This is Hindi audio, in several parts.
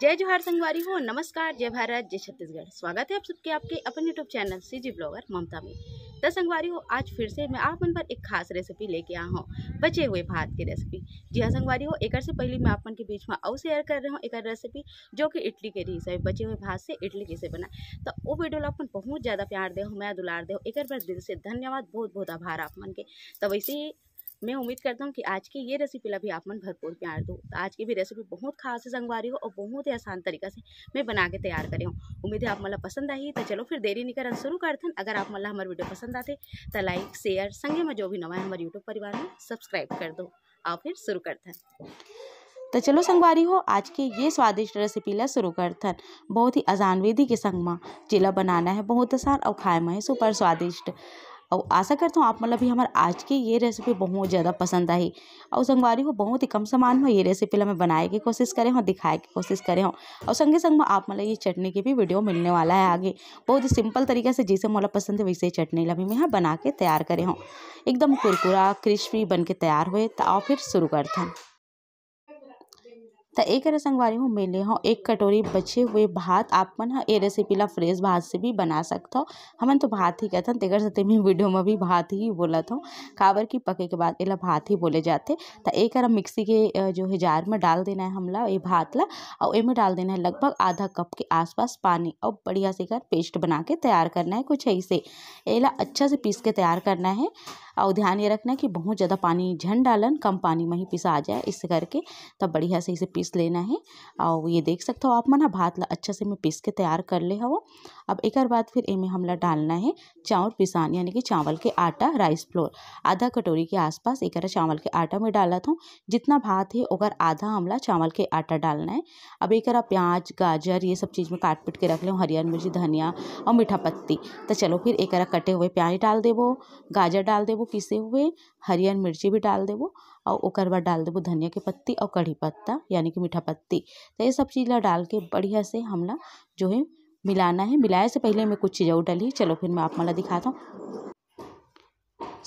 जय जोहार संगवारी हो नमस्कार जय भारत जय छत्तीसगढ़ स्वागत है आप सबके आपके अपने YouTube channel CG blogger Mamta में तो संगवारी हो आज फिर से मैं आप मन पर एक खास रेसिपी लेके आया हूँ बचे हुए भात की रेसिपी जी हाँ संगवारी हो एक से पहले मैं आप मन के बीच में और शेयर कर रहा हूँ एक रेसिपी जो कि इडली के रीस है बचे हुए भात से इडली कैसे बनाए तो वो वीडियो ला अपन बहुत ज़्यादा प्यार दे मैं दुलार दे एक बार दिल से धन्यवाद बहुत बहुत आभार आप मन के तो वैसे ही मैं उम्मीद करता हूँ कि आज की ये रेसिपी ला भी आप मन भरपूर प्यार दो तो आज की भी रेसिपी बहुत खास संगवारी हो और बहुत ही आसान तरीका से मैं बना के तैयार करी हूँ उम्मीद है आप मला पसंद आई तो चलो फिर देरी नहीं करना शुरू करते हैं अगर आप मला हमारे वीडियो पसंद आते तो लाइक शेयर संगे में जो भी नवा है हमारे यूट्यूब परिवार में सब्सक्राइब कर दो आप फिर शुरू करते हैं तो चलो संगवारी हो आज के ये स्वादिष्ट रेसिपी ला शुरू थन बहुत ही अजान विधि के संग में जिला बनाना है बहुत आसान और खाए में सुपर स्वादिष्ट और आशा करता हूँ आप मतलब भी हमारे आज की ये रेसिपी बहुत ज़्यादा पसंद आई और संगवारी हो बहुत ही कम सामान में ये रेसिपी हमें बनाए की कोशिश करें हो दिखाए की कोशिश करें हो और संगे संग में आप मतलब ये चटनी की भी वीडियो मिलने वाला है आगे बहुत ही सिंपल तरीके से जैसे मतलब पसंद है वैसे ही चटनी लभी मैं यहाँ बना के तैयार करे हों एकदम कुरकुरा क्रिस्पी बन के तैयार हुए तो और फिर शुरू करते हैं तो एक रस हूँ हो मेले हो एक कटोरी बचे हुए भात आप मन ये ए रेसिपी ला फ्रेश भात से भी बना हो हमन तो भात ही हैं तेकर सत्य मैं वीडियो में भी भात ही बोला था काबर की पके के बाद इला भात ही बोले जाथे त एकर मिक्सी के जो है जार में डाल देना है हमला ये भात ला और एमे डाल देना है लगभग आधा कप के आसपास पानी और बढ़िया से कर पेस्ट बना के तैयार करना है कुछ ऐसे इला अच्छा से पीस के तैयार करना है और ध्यान ये रखना है कि बहुत ज़्यादा पानी झंड डालन कम पानी में ही पिसा आ जाए इस करके तब बढ़िया से इसे पीस पीस लेना है और ये देख सकते हो आप मन भात ला अच्छा से मैं पीस के तैयार कर ले हो हाँ अब एक बार फिर एमें हमला डालना है चावल पिसान यानी कि चावल के आटा राइस फ्लोर आधा कटोरी के आसपास एक चावल के आटा में डाला था जितना भात है अगर आधा हमला चावल के आटा डालना है अब एक प्याज गाजर ये सब चीज़ में काट पीट के रख लें हरियर मिर्ची धनिया और मीठा पत्ती तो चलो फिर एक कटे हुए प्याज डाल देवो गाजर डाल देवो पीसे हुए हरियर मिर्ची भी डाल देवो और ओकर बाद डाल देबू धनिया के पत्ती और कढ़ी पत्ता यानी कि मीठा पत्ती तो ये सब चीज़ ला डाल के बढ़िया से हमला जो है मिलाना है मिलाए से पहले मैं कुछ चीज़ें और डाली चलो फिर मैं आप माला दिखाता हूँ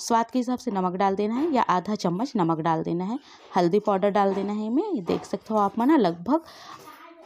स्वाद के हिसाब से नमक डाल देना है या आधा चम्मच नमक डाल देना है हल्दी पाउडर डाल देना है मैं देख सकते हो आप माना लगभग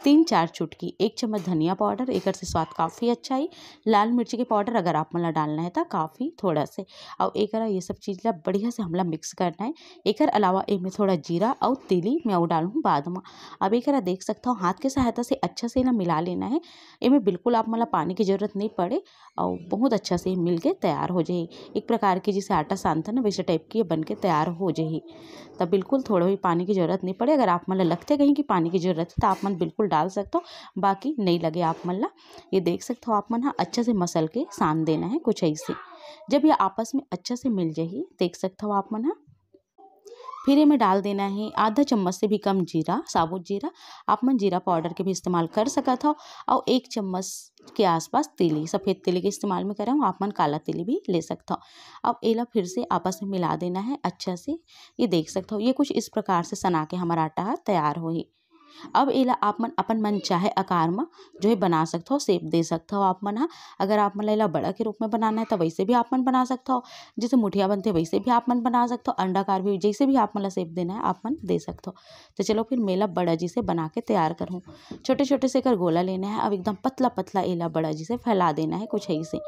तीन चार चुटकी एक चम्मच धनिया पाउडर एक से स्वाद काफ़ी अच्छा है लाल मिर्ची के पाउडर अगर आप मतलब डालना है तो काफ़ी थोड़ा से और एक ये सब चीज़ ला बढ़िया से हमला मिक्स करना है एक अलावा इनमें थोड़ा जीरा और तिली मैं वो डालूँ बाद में अब एक देख सकता हूँ हाथ की सहायता से अच्छा से ना मिला लेना है इनमें बिल्कुल आप मतलब पानी की ज़रूरत नहीं पड़े और बहुत अच्छा से मिल के तैयार हो जाए एक प्रकार की जैसे आटा सानता ना वैसे टाइप की बन के तैयार हो जाए तब बिल्कुल थोड़ा भी पानी की ज़रूरत नहीं पड़े अगर आप मतलब लगते कहीं कि पानी की ज़रूरत है तो आप मन बिल्कुल डाल सकते हो बाकी नहीं लगे आप मन ला ये देख सकते हो आप मन हाँ अच्छे से मसल के सान देना है कुछ ऐसे जब ये आपस में अच्छे से मिल जाए देख सकते हो आप मन फिर ये में डाल देना है आधा चम्मच से भी कम जीरा साबुत जीरा आप मन जीरा पाउडर के भी इस्तेमाल कर सका था और एक चम्मच के आसपास तिली सफ़ेद तिली के इस्तेमाल में करें आप मन काला तिली भी ले सकता हो अब एला फिर से आपस में मिला देना है अच्छा से ये देख सकते हो ये कुछ इस प्रकार से सना के हमारा आटा तैयार हो ही अब एला आप मन अपन मन चाहे आकार में जो है बना सकते हो सेप दे सकते हो आप मन हाँ अगर आप मन एला बड़ा के रूप में बनाना है तो वैसे भी आप मन बना सकते हो जैसे मुठिया बनते वैसे भी आप मन बना सकते हो अंडाकार भी जैसे भी आप मन सेप देना है आप मन दे सकते हो तो चलो फिर मेला बड़ा जी से बना के तैयार करूँ छोटे छोटे से कर गोला लेना है अब एकदम पतला पतला एला बड़ा जी से फैला देना है कुछ ऐसे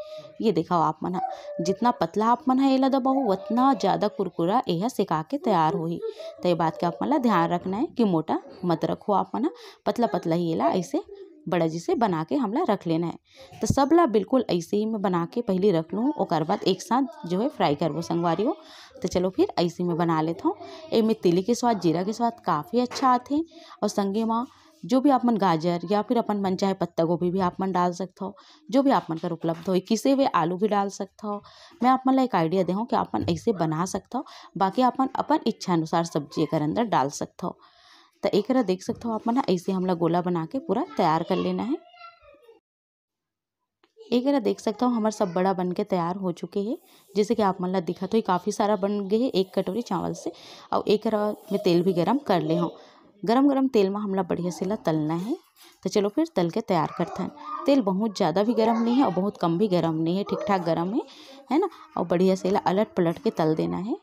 ये दिखाओ आप मन हाँ। जितना पतला आप मन हाँ, एला दबाओ उतना ज़्यादा कुरकुरा यह सिका के तैयार ही तो ये बात का आप मन ध्यान रखना है कि मोटा मत रखो आप मना पतला पतला ही एला ऐसे बड़ा जी से बना के हमला रख लेना है तो सब ला बिल्कुल ऐसे ही मैं बना के पहले रख लूँ और बाद एक साथ जो है फ्राई करबो संगवारी हो तो चलो फिर ऐसे में बना लेता हूँ ए में तिली के स्वाद जीरा के स्वाद काफ़ी अच्छा आते हैं और संगे माँ जो भी आप मन गाजर या फिर अपन मन चाहे पत्ता गोभी भी आप मन डाल सकते हो जो भी आप मन कर उपलब्ध हो किसे हुए आलू भी डाल सकता हो मैं आप मन ला एक आइडिया दे कि आप मन ऐसे बना सकता हो बाकी आप अपन इच्छा अनुसार सब्जी अगर अंदर डाल सकता हो तो एक देख सकते हो आप मैं ऐसे हमला गोला बना के पूरा तैयार कर लेना है एक देख सकता हूँ हमारे सब बड़ा बन के तैयार हो चुके हैं जैसे कि आप मतलब दिखा तो ये काफ़ी सारा बन गए है एक कटोरी चावल से और एक में तेल भी गरम कर ले हूँ गरम गरम तेल में हमला बढ़िया से ला तलना है तो चलो फिर तल के तैयार करते हैं तेल बहुत ज़्यादा भी गर्म नहीं है और बहुत कम भी गर्म नहीं है ठीक ठाक गर्म है है ना और बढ़िया से ला अलट पलट के तल देना है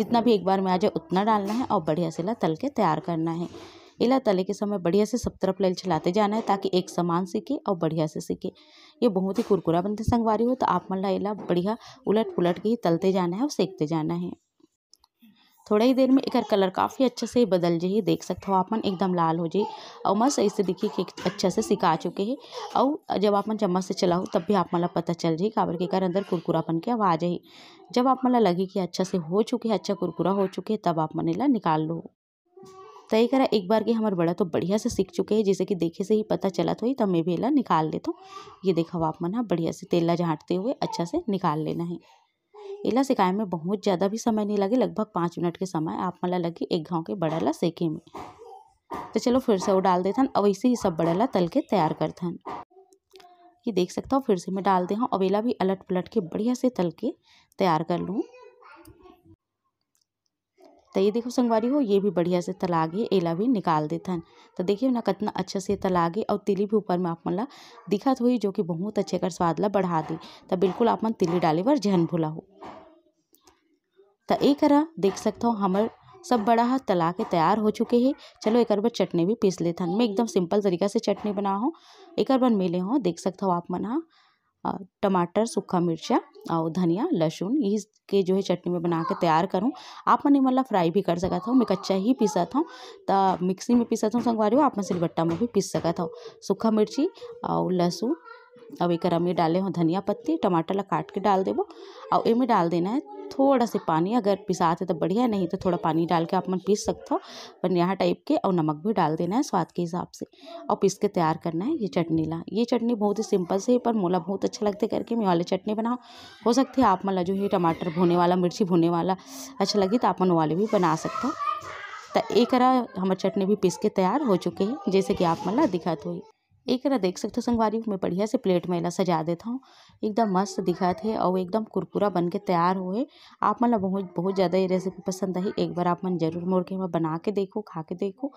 जितना भी एक बार में आ जाए उतना डालना है और बढ़िया से इला तल के तैयार करना है इला तले के समय बढ़िया से सब तरफ लेल चलाते जाना है ताकि एक समान सीखे और बढ़िया से सीखे ये बहुत ही कुरकुरा बनते संगवारी हो तो आप मन इला बढ़िया उलट पुलट के ही तलते जाना है और सेकते जाना है थोड़ा ही देर में एक कलर काफ़ी अच्छे से बदल जाइए देख सकते हो आपन एकदम लाल हो जाए और मस्त अइसे देखिए कि अच्छा से सिका चुके हैं और जब आप चम्मच से चलाओ तब भी आप माला पता चल जाए काबर के एकर अंदर कुरकुरापन की आवाज आई जब आप माला लगे कि अच्छा से हो चुके हैं अच्छा कुरकुरा हो चुके तब आप मन इला निकाल लो तय तो करा एक बार के हमारे बड़ा तो बढ़िया से सीख चुके हैं जैसे कि देखे से ही पता चला तो तब तो मैं भी ला निकाल लेता हूँ ये देखा आप मन बढ़िया से तेला झाँटते हुए अच्छा से निकाल लेना है एला सेकाए में बहुत ज़्यादा भी समय नहीं लगे लगभग पाँच मिनट के समय आप मन लगे एक घाव के बड़ा ला सेके में तो चलो फिर से वो डाल देता अब ऐसे ही सब बड़ा ला तल के तैयार करथन ये देख सकता हूँ फिर से मैं डाल दे हूँ अवेला भी अलट पलट के बढ़िया से तल के तैयार कर लूँ तो ये देखो संगवारी हो ये भी बढ़िया से तला एला भी निकाल देथन तो देखियो ना कितना अच्छा से तला और तिली भी ऊपर में आप मन ला दिखत हुई जो कि बहुत अच्छे कर स्वाद ला बढ़ा दी तो बिल्कुल आप मन तिली डाले पर जहन भुला हो तो एक देख सकता हो हमार सब बड़ा हाथ तला के तैयार हो चुके हैं चलो एक बार चटनी भी पीस लेथन मैं एकदम सिंपल तरीका से चटनी बना हूँ एक बार मिले हों देख सकता हो आप मन हाँ टमाटर सूखा मिर्चा और धनिया लहसुन यही जो है चटनी में बना के तैयार करूँ आप मन मतलब फ्राई भी कर सका था मैं कच्चा ही पीसा हूँ त मिक्सी में पीसा था संगवारी हो आप मन सिलबट्टा में भी पीस सका था सूखा मिर्ची और लहसुन अब एक में डाले हों धनिया पत्ती टमाटर ला काट के डाल देवो और एमे डाल देना है थोड़ा सा पानी अगर पिसाते है तो बढ़िया नहीं तो थोड़ा पानी डाल के आप मन पीस सकते हो यहाँ टाइप के और नमक भी डाल देना है स्वाद के हिसाब से और पीस के तैयार करना है ये चटनी ला ये चटनी बहुत ही सिंपल से पर मोला बहुत अच्छा लगता है करके मैं वाले चटनी बनाओ हो सकती है आप मन जो ये टमाटर भुने वाला मिर्ची भुने वाला अच्छा लगे तो आप मन वाले भी बना सकते हो तो एक हमारे चटनी भी पीस के तैयार हो चुके हैं जैसे कि आप मन ला दिखाते हुई रहा देख सकते हो संगवारी मैं बढ़िया से प्लेट में इला सजा देता हूँ एकदम मस्त दिखा थे और एकदम कुरकुरा बन के तैयार है आप मन बहुत बहुत ज़्यादा ये रेसिपी पसंद आई एक बार आप मन जरूर मोड़ के एमा बना के देखो खा के देखो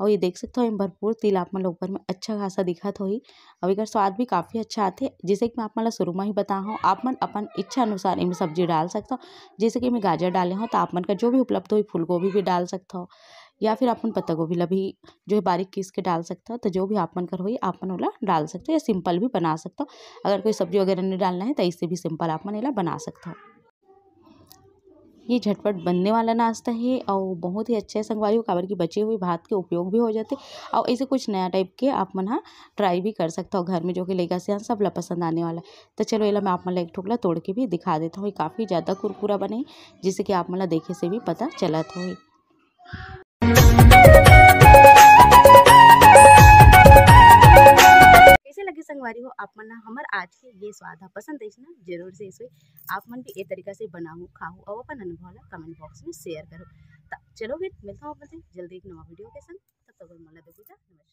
और ये देख सकते हो भरपूर तिल आप मन ऊपर में अच्छा खासा दिखा तो ही और एक स्वाद भी काफ़ी अच्छा आते जैसे कि मैं आप मन शुरू में ही बता हूँ आप मन अपन इच्छा अनुसार इनमें सब्जी डाल सकता हूँ जैसे कि मैं गाजर डाले हूँ तो आप मन का जो भी उपलब्ध फूल फूलगोभी भी डाल सकता हो या फिर आपन पत्ता गोभी लभी भी जो है बारीक किस के डाल सकते हो तो जो भी मन कर आप मन वाला डाल सकते हो या सिंपल भी बना सकते हो अगर कोई सब्जी वगैरह नहीं डालना है तो इससे भी सिंपल मन वाला बना सकते हो ये झटपट बनने वाला नाश्ता है और बहुत ही अच्छा है हो काबर की बचे हुए भात के उपयोग भी हो जाते और ऐसे कुछ नया टाइप के आप मन हाँ ट्राई भी कर सकता हो घर में जो कि लेगा से हाँ सब ला पसंद आने वाला है तो चलो इला मैं आप मन एक ठोकला तोड़ के भी दिखा देता हूँ काफ़ी ज़्यादा कुरकुरा बने जिससे कि आप मला देखे से भी पता चला था रही हो आप मन हमार आज के ये स्वाद है पसंद है ना जरूर से इसे आप मन भी ये तरीका से बनाऊ खाओ और अपन अनुभव ला कमेंट बॉक्स में शेयर करो चलो फिर मिलता हूँ अपन से जल्दी एक नवा वीडियो के संग तब तक तो मोला नमस्कार